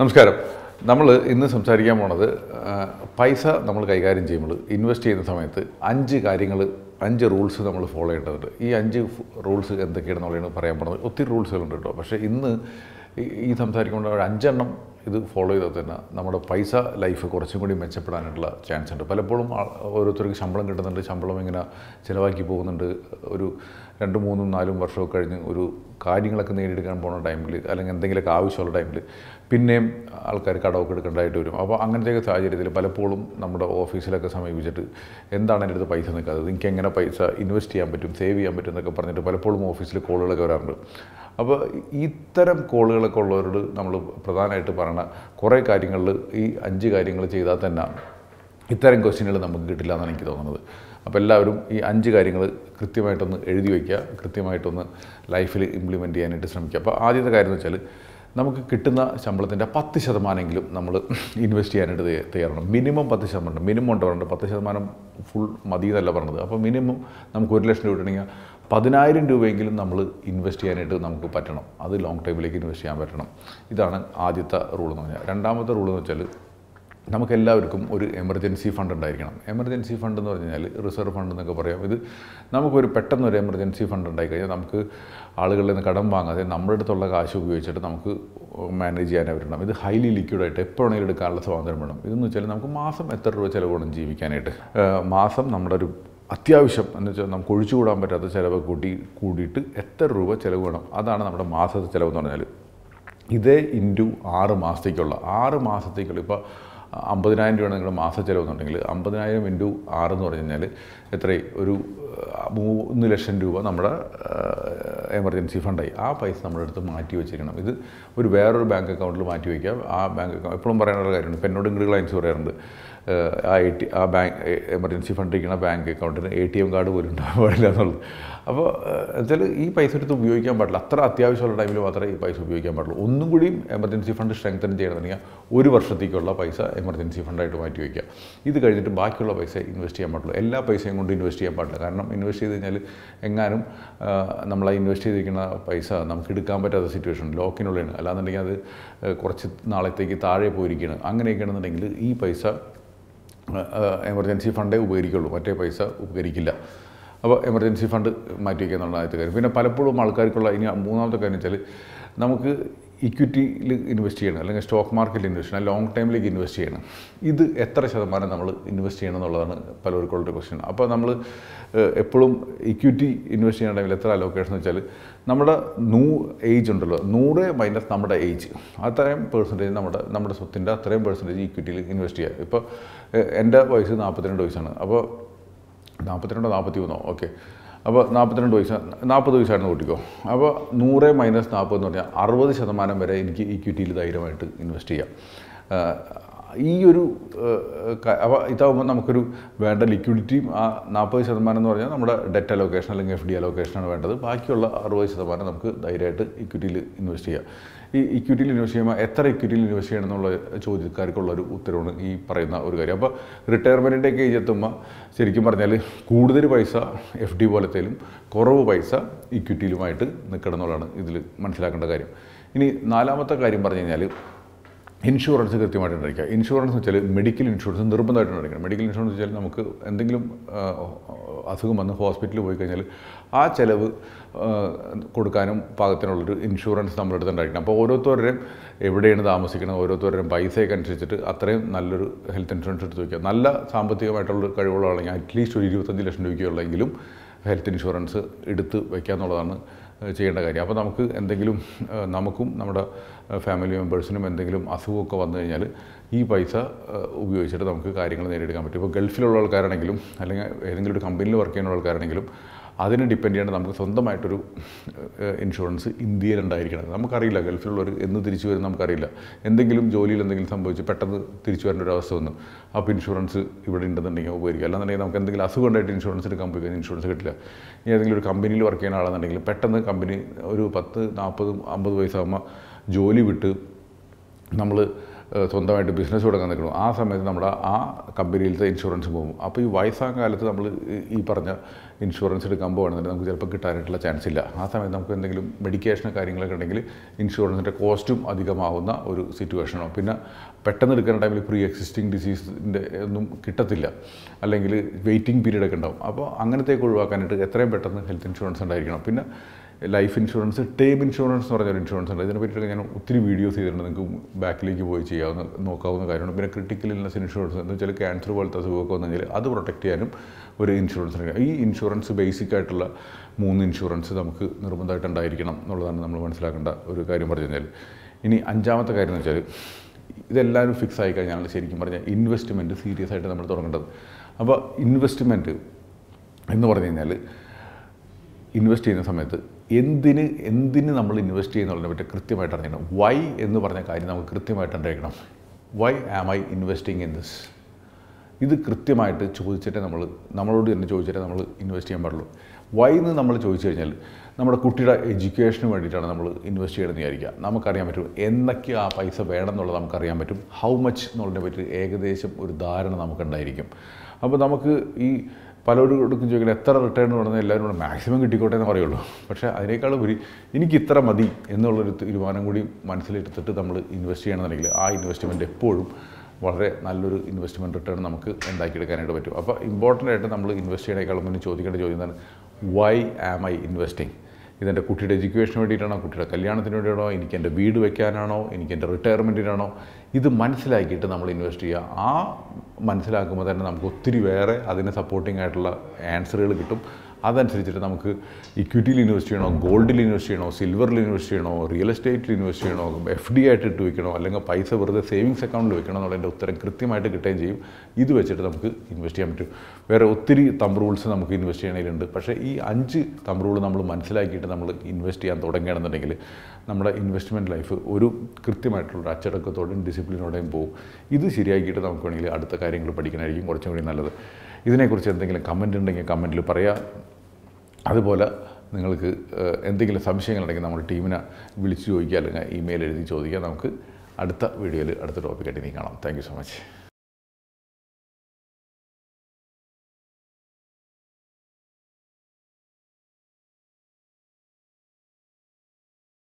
നമസ്കാരം നമ്മൾ ഇന്ന് സംസാരിക്കാൻ പോണത് പൈസ നമ്മൾ കൈകാര്യം ചെയ്യുമ്പോൾ ഇൻവെസ്റ്റ് ചെയ്യുന്ന സമയത്ത് അഞ്ച് കാര്യങ്ങൾ അഞ്ച് റൂൾസ് നമ്മൾ ഫോളോ ചെയ്യേണ്ടതുണ്ട് ഈ അഞ്ച് റൂൾസ് എന്തൊക്കെയാണെന്നുള്ളതാണ് പറയാൻ പോണത് ഒത്തിരി റൂൾസുകളുണ്ട് കേട്ടോ പക്ഷേ ഇന്ന് ഈ സംസാരിക്കുമ്പോൾ ഒരു അഞ്ചെണ്ണം ഇത് ഫോളോ ചെയ്താൽ തന്നെ നമ്മുടെ പൈസ ലൈഫ് കുറച്ചും കൂടി മെച്ചപ്പെടാനുള്ള ചാൻസ് ഉണ്ട് പലപ്പോഴും ഓരോരുത്തർക്ക് ശമ്പളം കിട്ടുന്നുണ്ട് ശമ്പളം ഇങ്ങനെ ചിലവാക്കി പോകുന്നുണ്ട് ഒരു രണ്ടും മൂന്നും നാലും വർഷമൊക്കെ കഴിഞ്ഞ് ഒരു കാര്യങ്ങളൊക്കെ നേടിയെടുക്കാൻ പോണ ടൈമിൽ അല്ലെങ്കിൽ എന്തെങ്കിലുമൊക്കെ ആവശ്യമുള്ള ടൈമിൽ പിന്നെയും ആൾക്കാർ കടമൊക്കെ എടുക്കേണ്ടതായിട്ട് വരും അപ്പോൾ അങ്ങനത്തെയൊക്കെ സാഹചര്യത്തിൽ പലപ്പോഴും നമ്മുടെ ഓഫീസിലൊക്കെ സമീപിച്ചിട്ട് എന്താണ് എൻ്റെ അടുത്ത് പൈസ നിൽക്കാതെ എനിക്ക് എങ്ങനെ പൈസ ഇൻവെസ്റ്റ് ചെയ്യാൻ പറ്റും സേവ് ചെയ്യാൻ പറ്റും എന്നൊക്കെ പറഞ്ഞിട്ട് പലപ്പോഴും ഓഫീസിൽ കോളുകളൊക്കെ വരാറുണ്ട് അപ്പോൾ ഇത്തരം കോളുകളൊക്കെ ഉള്ളവരോട് നമ്മൾ പ്രധാനമായിട്ട് പറയണ കുറേ കാര്യങ്ങളിൽ ഈ അഞ്ച് കാര്യങ്ങൾ ചെയ്താൽ തന്നെ ഇത്തരം ക്വസ്റ്റ്യനുകൾ നമുക്ക് കിട്ടില്ല എന്നാണ് എനിക്ക് തോന്നുന്നത് അപ്പോൾ എല്ലാവരും ഈ അഞ്ച് കാര്യങ്ങൾ കൃത്യമായിട്ടൊന്ന് എഴുതി വയ്ക്കുക കൃത്യമായിട്ടൊന്ന് ലൈഫിൽ ഇംപ്ലിമെൻറ്റ് ചെയ്യാനായിട്ട് ശ്രമിക്കുക അപ്പോൾ ആദ്യത്തെ കാര്യം എന്ന് വെച്ചാൽ നമുക്ക് കിട്ടുന്ന ശമ്പളത്തിൻ്റെ പത്ത് ശതമാനമെങ്കിലും നമ്മൾ ഇൻവെസ്റ്റ് ചെയ്യാനായിട്ട് തയ്യാറാണ് മിനിമം പത്ത് ശതമാനം മിനിമം ഉണ്ടാവുന്നുണ്ട് പത്ത് ശതമാനം ഫുൾ മതി എന്നല്ല പറഞ്ഞത് അപ്പോൾ മിനിമം നമുക്ക് ഒരു ലക്ഷം രൂപ ഇട്ടുണ്ടെങ്കിൽ പതിനായിരം രൂപയെങ്കിലും നമ്മൾ ഇൻവെസ്റ്റ് ചെയ്യാനായിട്ട് നമുക്ക് പറ്റണം അത് ലോങ് ടൈമിലേക്ക് ഇൻവെസ്റ്റ് ചെയ്യാൻ പറ്റണം ഇതാണ് ആദ്യത്തെ റൂൾ എന്ന് പറഞ്ഞാൽ രണ്ടാമത്തെ റൂൾ എന്ന് വെച്ചാൽ നമുക്കെല്ലാവർക്കും ഒരു എമർജൻസി ഫണ്ട് ഉണ്ടായിരിക്കണം എമർജൻസി ഫണ്ട് എന്ന് പറഞ്ഞാൽ റിസർവ് ഫണ്ട് എന്നൊക്കെ പറയാം ഇത് നമുക്കൊരു പെട്ടെന്നൊരു എമർജൻസി ഫണ്ട് ഉണ്ടായി കഴിഞ്ഞാൽ നമുക്ക് ആളുകളിൽ നിന്ന് കടം വാങ്ങാതെ നമ്മുടെ അടുത്തുള്ള കാശ് ഉപയോഗിച്ചിട്ട് നമുക്ക് മാനേജ് ചെയ്യാൻ അവരുണ്ടാവും ഇത് ഹൈലി ലിക്വിഡായിട്ട് എപ്പോൾ വേണമെങ്കിലും എടുക്കാനുള്ള സ്വാതന്ത്ര്യം വേണം ഇതെന്ന് വെച്ചാൽ നമുക്ക് മാസം എത്ര രൂപ ചിലവ് വേണം ജീവിക്കാനായിട്ട് മാസം നമ്മുടെ ഒരു അത്യാവശ്യം എന്ന് വെച്ചാൽ നമുക്ക് ഒഴിച്ചുകൂടാൻ പറ്റാത്ത ചിലവ് കൂട്ടി കൂടിയിട്ട് എത്ര രൂപ ചിലവ് വേണം അതാണ് നമ്മുടെ മാസത്തെ ചിലവ് എന്ന് പറഞ്ഞാൽ ഇതേ ഇൻറ്റു ആറ് മാസത്തേക്കുള്ള ആറ് മാസത്തേക്കുള്ള ഇപ്പോൾ അമ്പതിനായിരം രൂപയാണ് നിങ്ങൾ മാസ എന്നുണ്ടെങ്കിൽ അമ്പതിനായിരം ഇൻറ്റു ആറ് എന്ന് പറഞ്ഞു കഴിഞ്ഞാൽ എത്രയും ഒരു മൂന്ന് ലക്ഷം രൂപ നമ്മുടെ എമർജൻസി ഫണ്ടായി ആ പൈസ നമ്മളെടുത്ത് മാറ്റി വെച്ചിരിക്കണം ഇത് ഒരു വേറൊരു ബാങ്ക് അക്കൗണ്ടിൽ മാറ്റി വയ്ക്കാം ആ ബാങ്ക് അക്കൗണ്ട് എപ്പോഴും പറയാനുള്ള കാര്യമാണ് ഇപ്പം എന്നോട് ഇങ്ങോട്ട് ക്ലയൻസ് പറയാറുണ്ട് ആ എ ടി ആ ബാങ്ക് എമർജൻസി ഫണ്ട് ഇരിക്കുന്ന ബാങ്ക് അക്കൗണ്ടിന് എ ടി എം കാർഡ് പോലും ഉണ്ടാകാൻ പാടില്ല എന്നുള്ളത് അപ്പോൾ എന്നുവെച്ചാൽ ഈ പൈസ എടുത്ത് ഉപയോഗിക്കാൻ പാടില്ല അത്ര അത്യാവശ്യമുള്ള ടൈമിൽ മാത്രമേ ഈ പൈസ ഉപയോഗിക്കാൻ പാടുള്ളൂ ഒന്നും കൂടിയും എമർജൻസി ഫണ്ട് സ്ട്രെങ്തൻ ചെയ്യണമെന്നുണ്ടെങ്കിൽ ഒരു വർഷത്തേക്കുള്ള പൈസ എമർജൻസി ഫണ്ടായിട്ട് മാറ്റി വയ്ക്കുക ഇത് കഴിഞ്ഞിട്ട് ബാക്കിയുള്ള പൈസ ഇൻവെസ്റ്റ് ചെയ്യാൻ പാടുള്ളൂ എല്ലാ പൈസയും കൊണ്ട് ഇൻവെസ്റ്റ് ചെയ്യാൻ പാടില്ല കാരണം ഇൻവെസ്റ്റ് ചെയ്ത് കഴിഞ്ഞാൽ എങ്ങാനും ആ ഇൻവെസ്റ്റ് ചെയ്തിരിക്കുന്ന പൈസ നമുക്ക് എടുക്കാൻ പറ്റാത്ത സിറ്റുവേഷൻ ലോക്കിനുള്ളതാണ് അല്ലാന്നുണ്ടെങ്കിൽ അത് കുറച്ച് നാളത്തേക്ക് താഴെ പോയിരിക്കുകയാണ് അങ്ങനെയൊക്കെയാണെന്നുണ്ടെങ്കിൽ ഈ പൈസ എമർജൻസി ഫണ്ടേ ഉപകരിക്കുള്ളൂ മറ്റേ പൈസ ഉപകരിക്കില്ല അപ്പോൾ എമർജൻസി ഫണ്ട് മാറ്റി വയ്ക്കുക എന്നുള്ള ആദ്യത്തെ കാര്യം പിന്നെ പലപ്പോഴും ആൾക്കാർക്കുള്ള ഇനി മൂന്നാമത്തെ കാര്യം വെച്ചാൽ നമുക്ക് ഇക്വിറ്റിയിൽ ഇൻവെസ്റ്റ് ചെയ്യണം അല്ലെങ്കിൽ സ്റ്റോക്ക് മാർക്കറ്റിൽ ഇൻവെസ്റ്റ് ചെയ്യണം ലോങ് ടൈമിലേക്ക് ഇൻവെസ്റ്റ് ചെയ്യണം ഇത് എത്ര ശതമാനം നമ്മൾ ഇൻവെസ്റ്റ് ചെയ്യണം എന്നുള്ളതാണ് പലർക്കുള്ള ക്വസ്റ്റ്യൻ അപ്പോൾ നമ്മൾ എപ്പോഴും ഇക്വിറ്റി ഇൻവെസ്റ്റ് ചെയ്യണ ടൈമിൽ എത്ര അലോക്കേഷൻ എന്ന് വെച്ചാൽ നമ്മുടെ നൂ ഏജ് ഉണ്ടല്ലോ നൂറ് മൈനസ് നമ്മുടെ ഏജ് അത്രയും പെർസെൻറ്റേജ് നമ്മുടെ നമ്മുടെ സ്വത്തിൻ്റെ അത്രയും പെർസെൻറ്റേജ് ഇക്വിറ്റിയിൽ ഇൻവെസ്റ്റ് ചെയ്യുക ഇപ്പോൾ എൻ്റെ വയസ്സ് നാൽപ്പത്തിരണ്ട് വയസ്സാണ് അപ്പോൾ നാൽപ്പത്തിരണ്ടോ നാൽപ്പത്തി മൂന്നോ ഓക്കെ അപ്പോൾ നാൽപ്പത്തിരണ്ട് പൈസ നാൽപ്പത് പൈസയായിരുന്നു കൂട്ടിക്കോ അപ്പോൾ നൂറ് മൈനസ് നാൽപ്പത് എന്ന് പറഞ്ഞാൽ അറുപത് ശതമാനം വരെ എനിക്ക് ഇക്വിറ്റിയിൽ ധൈര്യമായിട്ട് ഇൻവെസ്റ്റ് ചെയ്യാം ഈ ഒരു അപ്പോൾ ഇതാകുമ്പോൾ നമുക്കൊരു വേണ്ട ലിക്വിഡിറ്റിയും ആ നാൽപ്പത് ശതമാനം എന്ന് പറഞ്ഞാൽ നമ്മുടെ ഡെറ്റ് അലോക്കേഷൻ അല്ലെങ്കിൽ എഫ് ഡി അലോക്കേഷനാണ് വേണ്ടത് ബാക്കിയുള്ള അറുപത് ശതമാനം നമുക്ക് ധൈര്യമായിട്ട് ഇക്വിറ്റിയിൽ ഇൻവെസ്റ്റ് ചെയ്യാം ഈ ഇക്വിറ്റിയിൽ ഇൻവെസ്റ്റ് ചെയ്യുമ്പോൾ എത്ര ഇക്വിറ്റിയിൽ ഇൻവെസ്റ്റ് ചെയ്യണം എന്നുള്ള ചോദ്യക്കാർക്കുള്ള ഒരു ഉത്തരവാണ് ഈ പറയുന്ന ഒരു കാര്യം അപ്പോൾ റിട്ടയർമെൻറ്റിൻ്റെയൊക്കെ ഏജ് എത്തുമ്പോൾ ശരിക്കും പറഞ്ഞാൽ കൂടുതൽ പൈസ എഫ് ഡി പോലത്തേലും കുറവ് പൈസ ഇക്വിറ്റിയിലുമായിട്ട് നിൽക്കണം എന്നുള്ളതാണ് ഇതിൽ മനസ്സിലാക്കേണ്ട കാര്യം ഇനി നാലാമത്തെ കാര്യം പറഞ്ഞു കഴിഞ്ഞാൽ ഇൻഷുറൻസ് കൃത്യമായിട്ട് അടയ്ക്കുക ഇൻഷുറൻസ് വെച്ചാൽ മെഡിക്കൽ ഇൻഷുറൻസ് നിർബന്ധമായിട്ട് ഉണ്ടായിരിക്കണം മെഡിക്കൽ ഇൻഷുറൻസ് വെച്ചാൽ നമുക്ക് എന്തെങ്കിലും അസുഖം വന്ന് ഹോസ്പിറ്റലിൽ പോയി കഴിഞ്ഞാൽ ആ ചിലവ് കൊടുക്കാനും പാകത്തിനുള്ളൊരു ഇൻഷുറൻസ് നമ്മുടെ അടുത്ത് ഉണ്ടായിരിക്കണം അപ്പോൾ ഓരോരുത്തരുടെയും എവിടെയാണ് താമസിക്കുന്നത് ഓരോരുത്തരുടെയും പൈസയൊക്കെ അനുസരിച്ചിട്ട് അത്രയും നല്ലൊരു ഹെൽത്ത് ഇൻഷുറൻസ് എടുത്ത് വയ്ക്കുക നല്ല സാമ്പത്തികമായിട്ടുള്ള കഴിവുള്ള ആണെങ്കിൽ അറ്റ്ലീസ്റ്റ് ഒരു ഇരുപത്തഞ്ച് ലക്ഷം രൂപയ്ക്കുള്ളെങ്കിലും ഹെൽത്ത് ഇൻഷുറൻസ് എടുത്ത് വയ്ക്കുക എന്നുള്ളതാണ് ചെയ്യേണ്ട കാര്യം അപ്പോൾ നമുക്ക് എന്തെങ്കിലും നമുക്കും നമ്മുടെ ഫാമിലി മെമ്പേഴ്സിനും എന്തെങ്കിലും അസുഖമൊക്കെ വന്നു കഴിഞ്ഞാൽ ഈ പൈസ ഉപയോഗിച്ചിട്ട് നമുക്ക് കാര്യങ്ങൾ നേടിയെടുക്കാൻ പറ്റും ഇപ്പോൾ ഗൾഫിലുള്ള ആൾക്കാരാണെങ്കിലും അല്ലെങ്കിൽ ഏതെങ്കിലും ഒരു കമ്പനിയിൽ വർക്ക് ചെയ്യുന്ന ആൾക്കാരാണെങ്കിലും അതിനെ ഡിപ്പെൻഡ് ചെയ്യേണ്ട നമുക്ക് സ്വന്തമായിട്ടൊരു ഇൻഷുറൻസ് ഇന്ത്യയിൽ ഉണ്ടായിരിക്കണം നമുക്കറിയില്ല ഗൾഫിലുള്ളവർ എന്ന് തിരിച്ചു വരും നമുക്കറിയില്ല എന്തെങ്കിലും ജോലിയിൽ എന്തെങ്കിലും സംഭവിച്ച് പെട്ടെന്ന് തിരിച്ചു വരേണ്ട ഒരു അവസ്ഥ വന്നു അപ്പോൾ ഇൻഷുറൻസ് ഇവിടെ ഉണ്ടെന്നുണ്ടെങ്കിൽ ഉപയോഗിക്കുക അല്ലാന്നുണ്ടെങ്കിൽ നമുക്ക് എന്തെങ്കിലും അസുഖം ഉണ്ടായിട്ട് ഇൻഷുറൻസ് എടുക്കാൻ പോയി കഴിഞ്ഞാൽ ഇൻഷുറൻസ് കിട്ടില്ല ഇനി ഏതെങ്കിലും ഒരു കമ്പനിയിൽ വർക്ക് ചെയ്യുന്ന ആളാണെന്നുണ്ടെങ്കിൽ പെട്ടെന്ന് കമ്പനി ഒരു പത്ത് നാൽപ്പതും അമ്പത് വയസ്സാകുമ്പോൾ ജോലി വിട്ട് നമ്മൾ സ്വന്തമായിട്ട് ബിസിനസ് തുടങ്ങാൻ നിൽക്കണം ആ സമയത്ത് നമ്മൾ ആ കമ്പനിയിലത്തെ ഇൻഷുറൻസ് പോകും അപ്പോൾ ഈ വയസ്സാം കാലത്ത് നമ്മൾ ഈ പറഞ്ഞ ഇൻഷുറൻസ് എടുക്കാൻ പോകുകയാണെന്നുണ്ടെങ്കിൽ നമുക്ക് ചിലപ്പോൾ കിട്ടാനായിട്ടുള്ള ചാൻസ് ഇല്ല ആ സമയത്ത് നമുക്ക് എന്തെങ്കിലും മെഡിക്കേഷനോ കാര്യങ്ങളൊക്കെ ഉണ്ടെങ്കിൽ ഇൻഷുറൻസിൻ്റെ കോസ്റ്റും അധികമാവുന്ന ഒരു സിറ്റുവേഷനോ പിന്നെ പെട്ടെന്ന് എടുക്കുന്ന ടൈമിൽ പ്രീ എക്സിസ്റ്റിംഗ് ഡിസീസിൻ്റെ ഒന്നും കിട്ടത്തില്ല അല്ലെങ്കിൽ വെയിറ്റിംഗ് പീരീഡൊക്കെ ഉണ്ടാവും അപ്പോൾ അങ്ങനത്തേക്ക് ഒഴിവാക്കാനായിട്ട് എത്രയും പെട്ടെന്ന് ഹെൽത്ത് ഇൻഷുറൻസ് ഉണ്ടായിരിക്കണം പിന്നെ ലൈഫ് ഇൻഷുറൻസ് ടേം ഇൻഷുറൻസ് എന്ന് ഒരു ഇൻഷുറൻസ് ഉണ്ട് ഇതിനെ പറ്റിയിട്ട് ഞാൻ ഒത്തിരി വീഡിയോസ് ചെയ്തിട്ടുണ്ട് നിങ്ങൾക്ക് ബാക്കിലേക്ക് പോയി ചെയ്യാവുന്ന നോക്കാവുന്ന കാര്യമാണ് പിന്നെ ക്രിട്ടിക്കൽ ഇൽനസ് ഇൻഷുറൻസ് എന്ന് വെച്ചാൽ ക്യാൻസർ പോലത്തെ അസുഖമൊക്കെ വന്നു കഴിഞ്ഞാൽ അത് പ്രൊട്ടക്റ്റ് ചെയ്യാനും ഒരു ഇൻഷുറൻസ് ഈ ഇൻഷുറൻസ് ബേസിക് ആയിട്ടുള്ള മൂന്ന് ഇൻഷുറൻസ് നമുക്ക് നിർബന്ധമായിട്ട് ഉണ്ടായിരിക്കണം എന്നുള്ളതാണ് നമ്മൾ മനസ്സിലാക്കേണ്ട ഒരു കാര്യം പറഞ്ഞു കഴിഞ്ഞാൽ ഇനി അഞ്ചാമത്തെ കാര്യം എന്ന് വെച്ചാൽ ഇതെല്ലാവരും ഫിക്സ് ആയി കഴിഞ്ഞാൽ ശരിക്കും പറഞ്ഞാൽ ഇൻവെസ്റ്റ്മെൻറ്റ് സീരിയസ് ആയിട്ട് നമ്മൾ തുടങ്ങേണ്ടത് അപ്പോൾ ഇൻവെസ്റ്റ്മെൻറ്റ് എന്ന് പറഞ്ഞു കഴിഞ്ഞാൽ ഇൻവെസ്റ്റ് ചെയ്യുന്ന സമയത്ത് എന്തിന് എന്തിന് നമ്മൾ ഇൻവെസ്റ്റ് ചെയ്യുന്നുള്ളതിനെ പറ്റി കൃത്യമായിട്ട് അറിഞ്ഞിരിക്കണം വൈ എന്ന് പറഞ്ഞ കാര്യം നമുക്ക് കൃത്യമായിട്ട് അറിയിക്കണം why am I investing in this ഇത് കൃത്യമായിട്ട് ചോദിച്ചിട്ടേ നമ്മൾ നമ്മളോട് തന്നെ ചോദിച്ചിട്ടേ നമ്മൾ ഇൻവെസ്റ്റ് ചെയ്യാൻ പാടുള്ളൂ വൈന്ന് നമ്മൾ ചോദിച്ചു കഴിഞ്ഞാൽ നമ്മുടെ കുട്ടിയുടെ എഡ്യൂക്കേഷന് വേണ്ടിയിട്ടാണ് നമ്മൾ ഇൻവെസ്റ്റ് ചെയ്യണമെന്ന് വിചാരിക്കുക നമുക്കറിയാൻ പറ്റും എന്തൊക്കെ ആ പൈസ വേണം എന്നുള്ളത് നമുക്കറിയാൻ പറ്റും ഹൗ മച്ച് എന്നുള്ളതിനെ പറ്റി ഏകദേശം ഒരു ധാരണ നമുക്കുണ്ടായിരിക്കും അപ്പോൾ നമുക്ക് ഈ പലരോടും ചോദിക്കണം എത്ര റിട്ടേൺ പറഞ്ഞാൽ എല്ലാവരും മാക്സിമം കിട്ടിക്കോട്ടെ എന്ന് പറയുള്ളൂ പക്ഷേ അതിനേക്കാൾ ഒരു എനിക്ക് ഇത്ര മതി എന്നുള്ളൊരു തീരുമാനം കൂടി മനസ്സിലെടുത്തിട്ട് നമ്മൾ ഇൻവെസ്റ്റ് ചെയ്യണമെന്നുണ്ടെങ്കിൽ ആ ഇൻവെസ്റ്റ്മെൻറ്റ് എപ്പോഴും വളരെ നല്ലൊരു ഇൻവെസ്റ്റ്മെൻറ്റ് റിട്ടേൺ നമുക്ക് ഉണ്ടാക്കിയെടുക്കാനായിട്ട് പറ്റും അപ്പോൾ ഇമ്പോർട്ടൻ്റ് ആയിട്ട് നമ്മൾ ഇൻവെസ്റ്റ് ചെയ്യണേക്കാളും മുന്നേ ചോദിക്കേണ്ട ചോദ്യം തന്നെ വൈ ആം ഐ ഇൻവെസ്റ്റിംഗ് ഇതെൻ്റെ കുട്ടിയുടെ എഡ്യൂക്കേഷൻ വേണ്ടിയിട്ടാണോ കുട്ടിയുടെ കല്യാണത്തിന് വേണ്ടിയാണോ എനിക്ക് എൻ്റെ വീട് വെക്കാനാണോ എനിക്ക് എൻ്റെ റിട്ടയർമെൻറ്റിനാണോ ഇത് മനസ്സിലാക്കിയിട്ട് നമ്മൾ ഇൻവെസ്റ്റ് ചെയ്യുക ആ മനസ്സിലാക്കുമ്പോൾ തന്നെ നമുക്ക് ഒത്തിരി വേറെ അതിനെ സപ്പോർട്ടിംഗ് ആയിട്ടുള്ള ആൻസറുകൾ കിട്ടും അതനുസരിച്ചിട്ട് നമുക്ക് ഇക്വിറ്റിയിൽ ഇൻവെസ്റ്റ് ചെയ്യണോ ഗോൾഡിൽ ഇൻവെസ്റ്റ് ചെയ്യണോ സിൽവറിൽ ഇൻവെസ്റ്റ് ചെയ്യണോ റിയൽ എസ്റ്റേറ്റിൽ ഇൻവെസ്റ്റ് ചെയ്യണോ എഫ് ഡി ആയിട്ട് ഇട്ട് വയ്ക്കണോ അല്ലെങ്കിൽ പൈസ വെറുതെ സേവിങ്സ് അക്കൗണ്ടിൽ വെക്കണോ എന്നുള്ളതിൻ്റെ ഉത്തരം കൃത്യമായിട്ട് കിട്ടുകയും ചെയ്യും ഇത് വെച്ചിട്ട് നമുക്ക് ഇൻവെസ്റ്റ് ചെയ്യാൻ പറ്റും വേറെ ഒത്തിരി തമ്പ് റൂൾസ് നമുക്ക് ഇൻവെസ്റ്റ് ചെയ്യണമെങ്കിലുണ്ട് പക്ഷേ ഈ അഞ്ച് തമ്പ് റൂൾ നമ്മൾ മനസ്സിലാക്കിയിട്ട് നമ്മൾ ഇൻവെസ്റ്റ് ചെയ്യാൻ തുടങ്ങുകയാണെന്നുണ്ടെങ്കിൽ നമ്മുടെ ഇൻവെസ്റ്റ്മെൻറ്റ് ലൈഫ് ഒരു കൃത്യമായിട്ടുള്ള അച്ചടക്കത്തോടെയും ഡിസിപ്ലിനോടെയും പോകും ഇത് ശരിയാക്കിയിട്ട് നമുക്ക് വേണമെങ്കിൽ അടുത്ത കാര്യങ്ങൾ പഠിക്കാനായിരിക്കും കുറച്ചും കൂടി നല്ലത് ഇതിനെക്കുറിച്ച് എന്തെങ്കിലും കമൻ്റ് ഉണ്ടെങ്കിൽ കമൻറ്റിൽ പറയാം അതുപോലെ നിങ്ങൾക്ക് എന്തെങ്കിലും സംശയങ്ങളുണ്ടെങ്കിൽ നമ്മൾ ടീമിനെ വിളിച്ച് ചോദിക്കുക അല്ലെങ്കിൽ ഇമെയിൽ എഴുതി ചോദിക്കുക നമുക്ക് അടുത്ത വീഡിയോയിൽ അടുത്ത ടോപ്പിക്കായിട്ട് ഇനി കാണാം താങ്ക് സോ മച്ച്